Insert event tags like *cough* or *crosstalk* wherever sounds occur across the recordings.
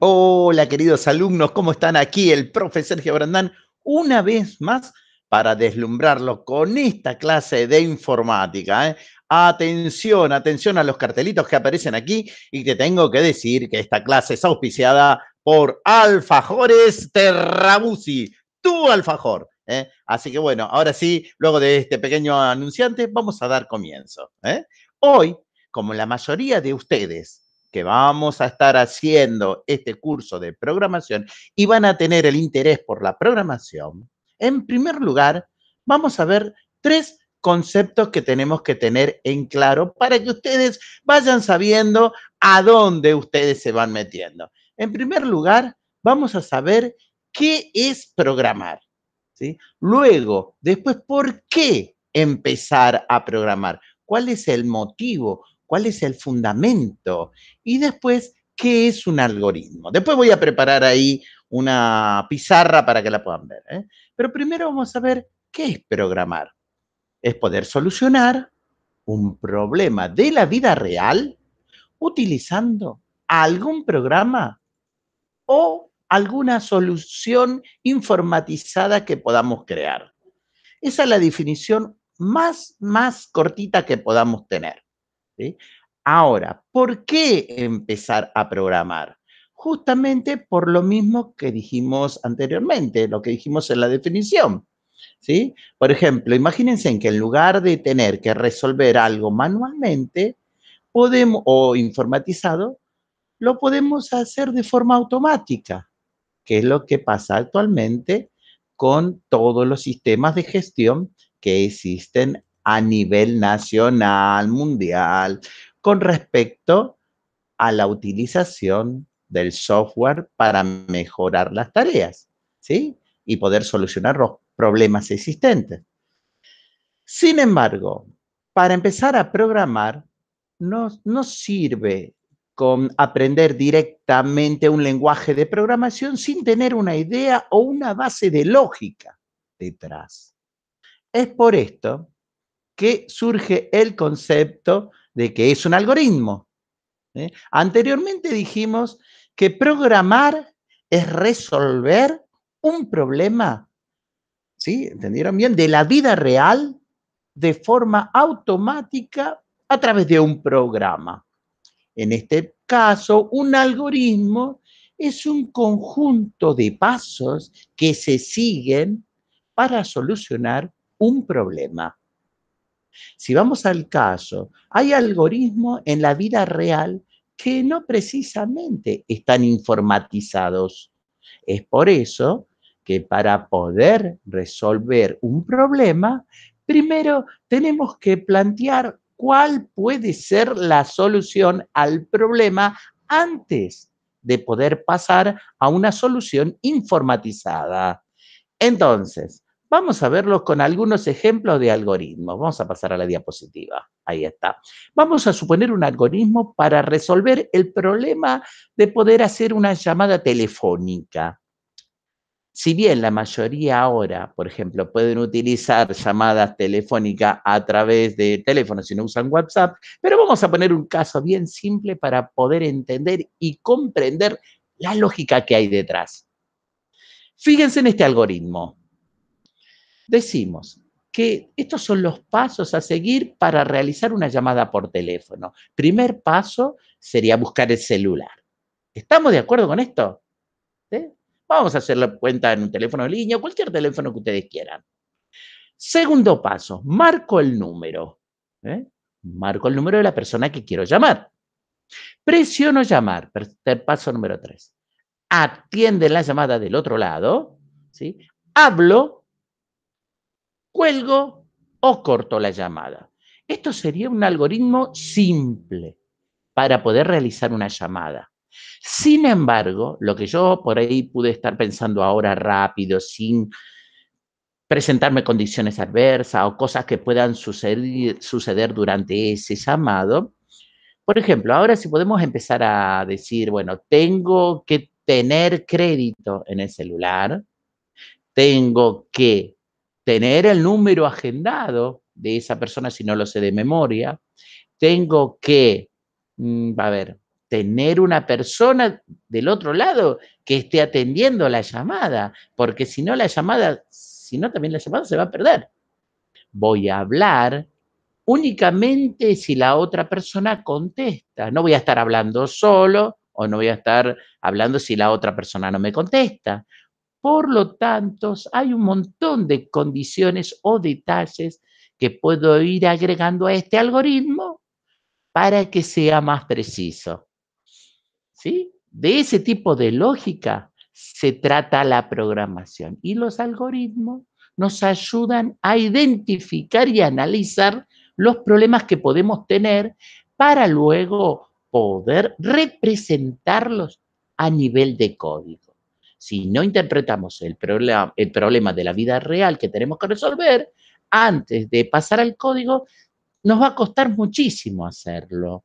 Hola queridos alumnos, ¿cómo están? Aquí el profesor Sergio Brandán una vez más para deslumbrarlo con esta clase de informática. ¿eh? Atención, atención a los cartelitos que aparecen aquí y te tengo que decir que esta clase es auspiciada por Alfajores Terrabusi, tu alfajor. ¿eh? Así que bueno, ahora sí, luego de este pequeño anunciante, vamos a dar comienzo. ¿eh? Hoy, como la mayoría de ustedes que vamos a estar haciendo este curso de programación y van a tener el interés por la programación, en primer lugar, vamos a ver tres conceptos que tenemos que tener en claro para que ustedes vayan sabiendo a dónde ustedes se van metiendo. En primer lugar, vamos a saber qué es programar. ¿sí? Luego, después, ¿por qué empezar a programar? ¿Cuál es el motivo? cuál es el fundamento y después qué es un algoritmo. Después voy a preparar ahí una pizarra para que la puedan ver. ¿eh? Pero primero vamos a ver qué es programar. Es poder solucionar un problema de la vida real utilizando algún programa o alguna solución informatizada que podamos crear. Esa es la definición más, más cortita que podamos tener. Ahora, ¿por qué empezar a programar? Justamente por lo mismo que dijimos anteriormente, lo que dijimos en la definición. ¿sí? Por ejemplo, imagínense que en lugar de tener que resolver algo manualmente podemos, o informatizado, lo podemos hacer de forma automática, que es lo que pasa actualmente con todos los sistemas de gestión que existen a nivel nacional, mundial, con respecto a la utilización del software para mejorar las tareas, ¿sí? Y poder solucionar los problemas existentes. Sin embargo, para empezar a programar, no, no sirve con aprender directamente un lenguaje de programación sin tener una idea o una base de lógica detrás. Es por esto que surge el concepto de que es un algoritmo. ¿eh? Anteriormente dijimos que programar es resolver un problema, ¿sí? ¿Entendieron bien? De la vida real de forma automática a través de un programa. En este caso, un algoritmo es un conjunto de pasos que se siguen para solucionar un problema. Si vamos al caso, hay algoritmos en la vida real que no precisamente están informatizados. Es por eso que para poder resolver un problema, primero tenemos que plantear cuál puede ser la solución al problema antes de poder pasar a una solución informatizada. Entonces, Vamos a verlo con algunos ejemplos de algoritmos. Vamos a pasar a la diapositiva. Ahí está. Vamos a suponer un algoritmo para resolver el problema de poder hacer una llamada telefónica. Si bien la mayoría ahora, por ejemplo, pueden utilizar llamadas telefónicas a través de teléfono si no usan WhatsApp, pero vamos a poner un caso bien simple para poder entender y comprender la lógica que hay detrás. Fíjense en este algoritmo. Decimos que estos son los pasos a seguir para realizar una llamada por teléfono. Primer paso sería buscar el celular. ¿Estamos de acuerdo con esto? Vamos a hacer la cuenta en un teléfono de línea, cualquier teléfono que ustedes quieran. Segundo paso, marco el número. ¿eh? Marco el número de la persona que quiero llamar. Presiono llamar, paso número tres. Atiende la llamada del otro lado, ¿sí? Hablo cuelgo o corto la llamada. Esto sería un algoritmo simple para poder realizar una llamada. Sin embargo, lo que yo por ahí pude estar pensando ahora rápido, sin presentarme condiciones adversas o cosas que puedan suceder, suceder durante ese llamado. Por ejemplo, ahora si podemos empezar a decir, bueno, tengo que tener crédito en el celular, tengo que tener el número agendado de esa persona si no lo sé de memoria, tengo que, mm, a ver, tener una persona del otro lado que esté atendiendo la llamada, porque si no la llamada, si no también la llamada se va a perder. Voy a hablar únicamente si la otra persona contesta. No voy a estar hablando solo o no voy a estar hablando si la otra persona no me contesta por lo tanto, hay un montón de condiciones o detalles que puedo ir agregando a este algoritmo para que sea más preciso. ¿Sí? De ese tipo de lógica se trata la programación y los algoritmos nos ayudan a identificar y analizar los problemas que podemos tener para luego poder representarlos a nivel de código. Si no interpretamos el, problema, el problema de la vida real que tenemos que resolver, antes de pasar al código, nos va a costar muchísimo hacerlo.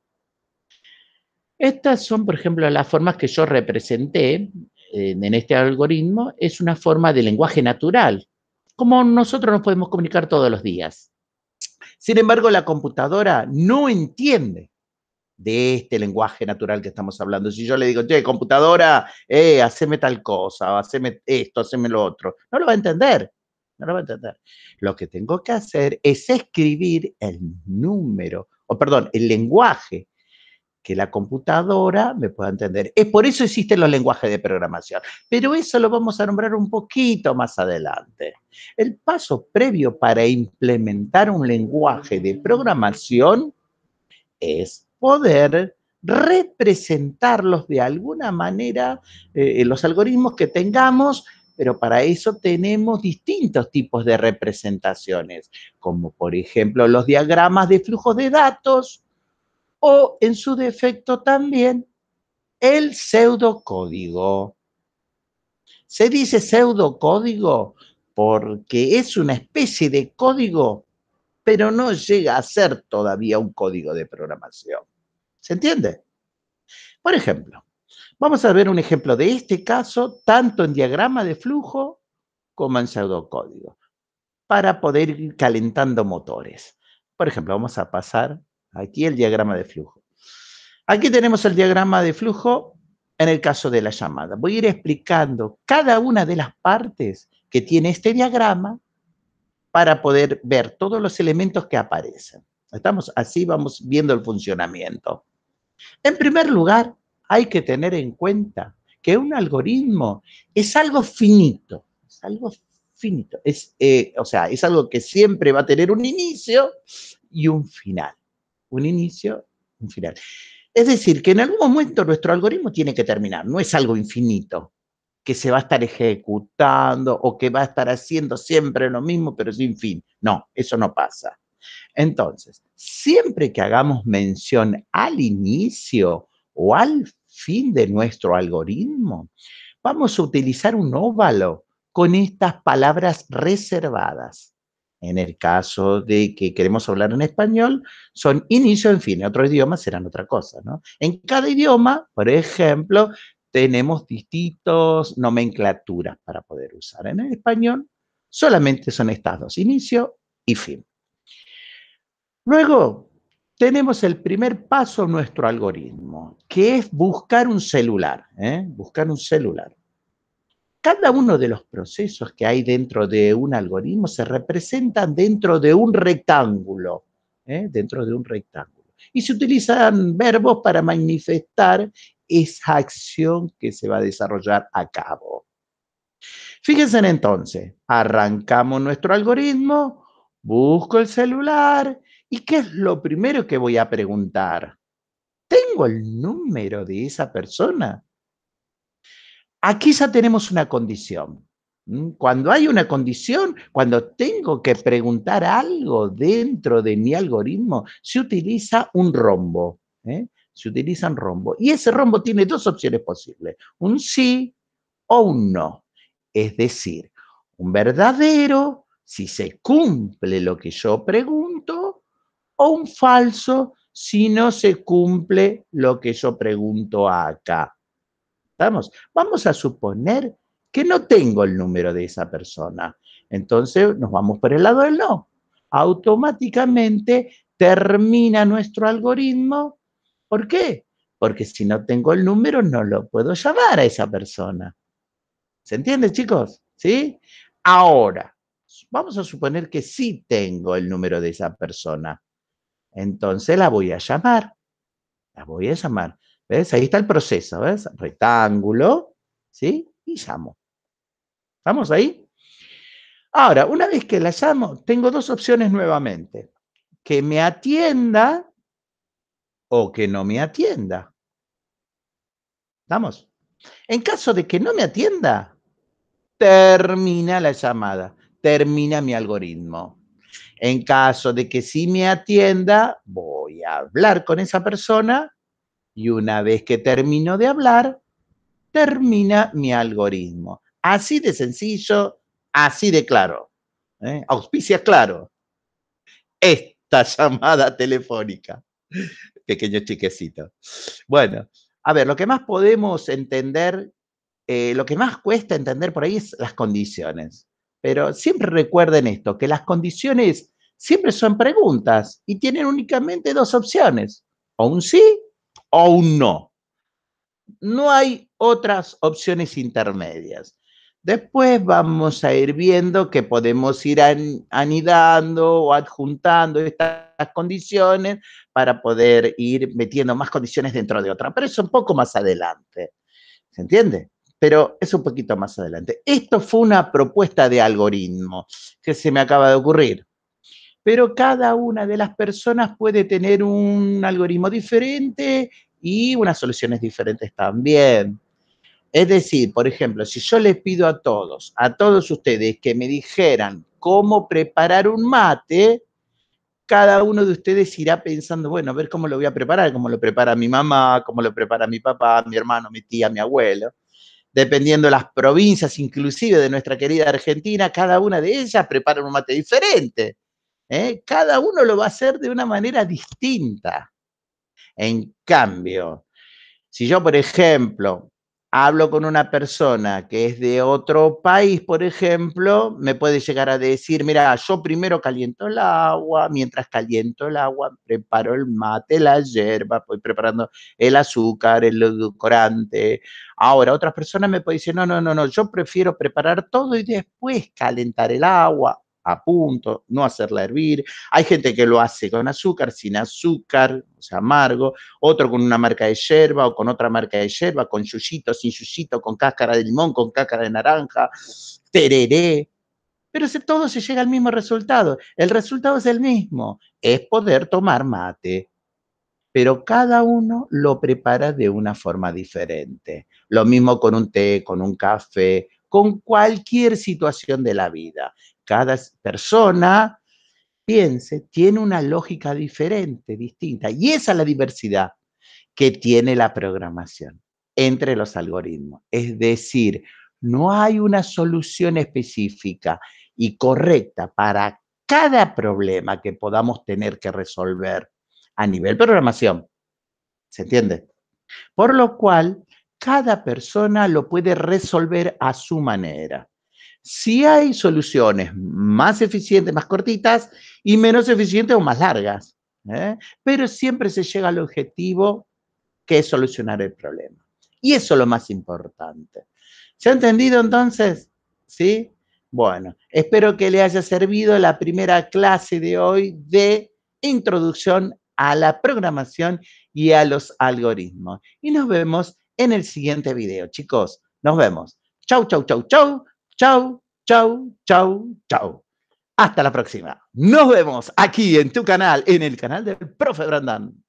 Estas son, por ejemplo, las formas que yo representé eh, en este algoritmo. Es una forma de lenguaje natural, como nosotros nos podemos comunicar todos los días. Sin embargo, la computadora no entiende de este lenguaje natural que estamos hablando. Si yo le digo, che, computadora, hazme eh, haceme tal cosa, o haceme esto, haceme lo otro, no lo va a entender, no lo va a entender. Lo que tengo que hacer es escribir el número, o perdón, el lenguaje que la computadora me pueda entender. Es por eso existen los lenguajes de programación, pero eso lo vamos a nombrar un poquito más adelante. El paso previo para implementar un lenguaje de programación es poder representarlos de alguna manera eh, en los algoritmos que tengamos, pero para eso tenemos distintos tipos de representaciones, como por ejemplo los diagramas de flujos de datos o en su defecto también el pseudocódigo. Se dice pseudocódigo porque es una especie de código, pero no llega a ser todavía un código de programación. ¿Se entiende? Por ejemplo, vamos a ver un ejemplo de este caso, tanto en diagrama de flujo como en pseudocódigo, para poder ir calentando motores. Por ejemplo, vamos a pasar aquí el diagrama de flujo. Aquí tenemos el diagrama de flujo en el caso de la llamada. Voy a ir explicando cada una de las partes que tiene este diagrama para poder ver todos los elementos que aparecen. Estamos así, vamos viendo el funcionamiento. En primer lugar, hay que tener en cuenta que un algoritmo es algo finito, es algo finito, es, eh, o sea, es algo que siempre va a tener un inicio y un final, un inicio, un final. Es decir, que en algún momento nuestro algoritmo tiene que terminar, no es algo infinito que se va a estar ejecutando o que va a estar haciendo siempre lo mismo, pero sin fin. No, eso no pasa. Entonces, siempre que hagamos mención al inicio o al fin de nuestro algoritmo, vamos a utilizar un óvalo con estas palabras reservadas. En el caso de que queremos hablar en español, son inicio, en fin, en otros idiomas serán otra cosa, ¿no? En cada idioma, por ejemplo, tenemos distintos nomenclaturas para poder usar. En el español solamente son estas dos, inicio y fin. Luego, tenemos el primer paso nuestro algoritmo, que es buscar un celular, ¿eh? buscar un celular. Cada uno de los procesos que hay dentro de un algoritmo se representan dentro de un rectángulo, ¿eh? dentro de un rectángulo. Y se utilizan verbos para manifestar esa acción que se va a desarrollar a cabo. Fíjense entonces, arrancamos nuestro algoritmo, busco el celular, ¿Y qué es lo primero que voy a preguntar? ¿Tengo el número de esa persona? Aquí ya tenemos una condición. Cuando hay una condición, cuando tengo que preguntar algo dentro de mi algoritmo, se utiliza un rombo. ¿eh? Se utiliza un rombo. Y ese rombo tiene dos opciones posibles, un sí o un no. Es decir, un verdadero, si se cumple lo que yo pregunto, o un falso si no se cumple lo que yo pregunto acá. ¿Estamos? Vamos a suponer que no tengo el número de esa persona. Entonces nos vamos por el lado del no. Automáticamente termina nuestro algoritmo. ¿Por qué? Porque si no tengo el número no lo puedo llamar a esa persona. ¿Se entiende, chicos? ¿Sí? Ahora, vamos a suponer que sí tengo el número de esa persona. Entonces la voy a llamar. La voy a llamar. ¿Ves? Ahí está el proceso, ¿ves? Rectángulo, ¿sí? Y llamo. ¿Estamos ahí? Ahora, una vez que la llamo, tengo dos opciones nuevamente. Que me atienda o que no me atienda. ¿Estamos? En caso de que no me atienda, termina la llamada, termina mi algoritmo. En caso de que sí me atienda, voy a hablar con esa persona y una vez que termino de hablar, termina mi algoritmo. Así de sencillo, así de claro. ¿eh? Auspicia claro. Esta *laughs* llamada telefónica. Pequeño chiquecito. Bueno, a ver, lo que más podemos entender, eh, lo que más cuesta entender por ahí es las condiciones. Pero siempre recuerden esto, que las condiciones siempre son preguntas y tienen únicamente dos opciones, o un sí o un no. No hay otras opciones intermedias. Después vamos a ir viendo que podemos ir anidando o adjuntando estas condiciones para poder ir metiendo más condiciones dentro de otra, pero eso un poco más adelante. ¿Se entiende? pero es un poquito más adelante. Esto fue una propuesta de algoritmo que se me acaba de ocurrir, pero cada una de las personas puede tener un algoritmo diferente y unas soluciones diferentes también. Es decir, por ejemplo, si yo les pido a todos, a todos ustedes que me dijeran cómo preparar un mate, cada uno de ustedes irá pensando, bueno, a ver cómo lo voy a preparar, cómo lo prepara mi mamá, cómo lo prepara mi papá, mi hermano, mi tía, mi abuelo dependiendo de las provincias, inclusive de nuestra querida Argentina, cada una de ellas prepara un mate diferente. ¿eh? Cada uno lo va a hacer de una manera distinta. En cambio, si yo, por ejemplo, hablo con una persona que es de otro país, por ejemplo, me puede llegar a decir, mira, yo primero caliento el agua, mientras caliento el agua, preparo el mate, la hierba, voy preparando el azúcar, el edulcorante. Ahora, otras personas me pueden decir, no, no, no, no, yo prefiero preparar todo y después calentar el agua a punto, no hacerla hervir. Hay gente que lo hace con azúcar, sin azúcar, o sea, amargo, otro con una marca de yerba o con otra marca de yerba, con yuyito, sin yuyito, con cáscara de limón, con cáscara de naranja, tereré. Pero si todo se llega al mismo resultado. El resultado es el mismo, es poder tomar mate. Pero cada uno lo prepara de una forma diferente. Lo mismo con un té, con un café, con cualquier situación de la vida cada persona, piense, tiene una lógica diferente, distinta. Y esa es la diversidad que tiene la programación entre los algoritmos. Es decir, no hay una solución específica y correcta para cada problema que podamos tener que resolver a nivel programación. ¿Se entiende? Por lo cual, cada persona lo puede resolver a su manera. Si hay soluciones más eficientes, más cortitas, y menos eficientes o más largas. ¿eh? Pero siempre se llega al objetivo que es solucionar el problema. Y eso es lo más importante. ¿Se ha entendido entonces? ¿Sí? Bueno, espero que le haya servido la primera clase de hoy de introducción a la programación y a los algoritmos. Y nos vemos en el siguiente video, chicos. Nos vemos. Chau, chau, chau, chau. Chau, chau, chau, chau. Hasta la próxima. Nos vemos aquí en tu canal, en el canal del profe Brandán.